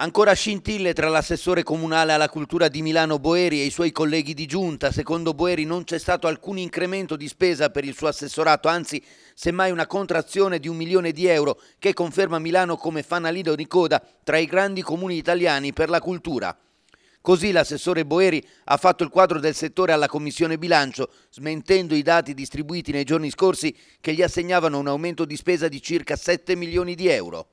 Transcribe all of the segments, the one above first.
Ancora scintille tra l'assessore comunale alla cultura di Milano Boeri e i suoi colleghi di giunta. Secondo Boeri non c'è stato alcun incremento di spesa per il suo assessorato, anzi semmai una contrazione di un milione di euro che conferma Milano come fanalino di coda tra i grandi comuni italiani per la cultura. Così l'assessore Boeri ha fatto il quadro del settore alla Commissione Bilancio, smentendo i dati distribuiti nei giorni scorsi che gli assegnavano un aumento di spesa di circa 7 milioni di euro.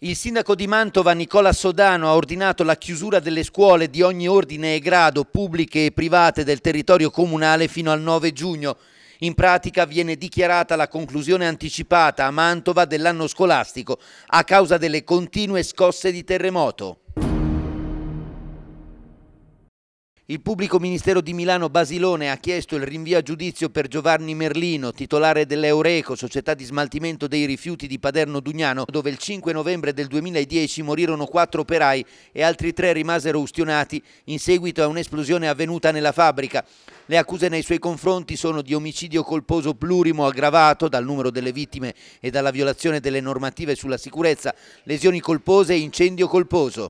Il sindaco di Mantova Nicola Sodano ha ordinato la chiusura delle scuole di ogni ordine e grado, pubbliche e private del territorio comunale fino al 9 giugno. In pratica viene dichiarata la conclusione anticipata a Mantova dell'anno scolastico a causa delle continue scosse di terremoto. Il pubblico ministero di Milano Basilone ha chiesto il rinvio a giudizio per Giovanni Merlino, titolare dell'Eureco, società di smaltimento dei rifiuti di Paderno Dugnano, dove il 5 novembre del 2010 morirono quattro operai e altri tre rimasero ustionati in seguito a un'esplosione avvenuta nella fabbrica. Le accuse nei suoi confronti sono di omicidio colposo plurimo aggravato dal numero delle vittime e dalla violazione delle normative sulla sicurezza, lesioni colpose e incendio colposo.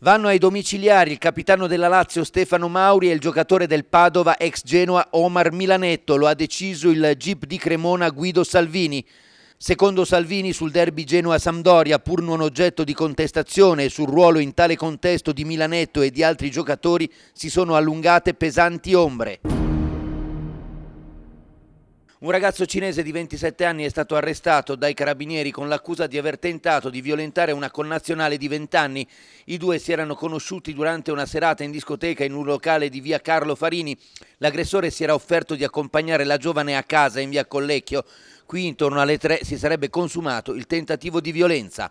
Vanno ai domiciliari il capitano della Lazio Stefano Mauri e il giocatore del Padova ex Genoa Omar Milanetto, lo ha deciso il Jeep di Cremona Guido Salvini. Secondo Salvini sul derby Genoa-Sampdoria, pur non oggetto di contestazione e sul ruolo in tale contesto di Milanetto e di altri giocatori, si sono allungate pesanti ombre. Un ragazzo cinese di 27 anni è stato arrestato dai carabinieri con l'accusa di aver tentato di violentare una connazionale di 20 anni. I due si erano conosciuti durante una serata in discoteca in un locale di via Carlo Farini. L'aggressore si era offerto di accompagnare la giovane a casa in via Collecchio. Qui intorno alle 3 si sarebbe consumato il tentativo di violenza.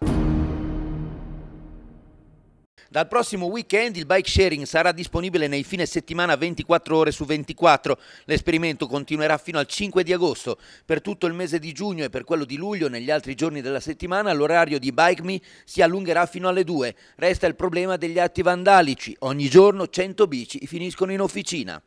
Dal prossimo weekend il bike sharing sarà disponibile nei fine settimana 24 ore su 24. L'esperimento continuerà fino al 5 di agosto. Per tutto il mese di giugno e per quello di luglio, negli altri giorni della settimana, l'orario di Bike Me si allungherà fino alle 2. Resta il problema degli atti vandalici. Ogni giorno 100 bici finiscono in officina.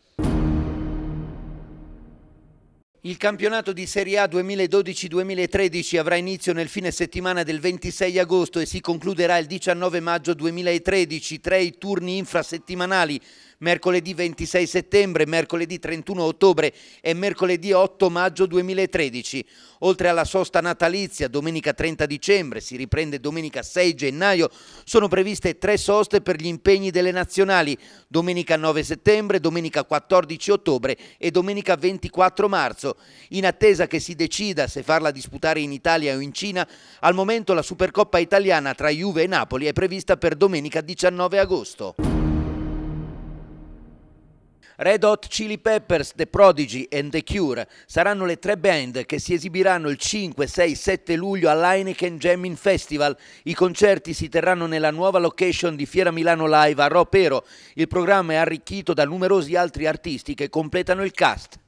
Il campionato di Serie A 2012-2013 avrà inizio nel fine settimana del 26 agosto e si concluderà il 19 maggio 2013, tre turni infrasettimanali mercoledì 26 settembre, mercoledì 31 ottobre e mercoledì 8 maggio 2013. Oltre alla sosta natalizia, domenica 30 dicembre, si riprende domenica 6 gennaio, sono previste tre soste per gli impegni delle nazionali, domenica 9 settembre, domenica 14 ottobre e domenica 24 marzo. In attesa che si decida se farla disputare in Italia o in Cina, al momento la Supercoppa italiana tra Juve e Napoli è prevista per domenica 19 agosto. Red Hot Chili Peppers, The Prodigy and The Cure saranno le tre band che si esibiranno il 5, 6, 7 luglio all'Heineken Jamming Festival. I concerti si terranno nella nuova location di Fiera Milano Live a Ropero. Il programma è arricchito da numerosi altri artisti che completano il cast.